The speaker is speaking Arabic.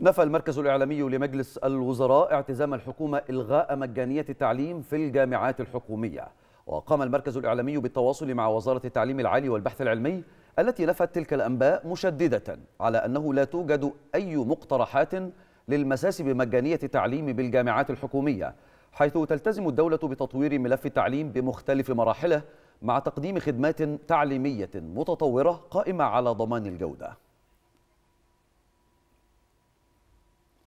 نفى المركز الإعلامي لمجلس الوزراء اعتزام الحكومة إلغاء مجانية التعليم في الجامعات الحكومية وقام المركز الإعلامي بالتواصل مع وزارة التعليم العالي والبحث العلمي التي لفت تلك الأنباء مشددة على أنه لا توجد أي مقترحات للمساس بمجانية التعليم بالجامعات الحكومية حيث تلتزم الدولة بتطوير ملف التعليم بمختلف مراحله مع تقديم خدمات تعليمية متطورة قائمة على ضمان الجودة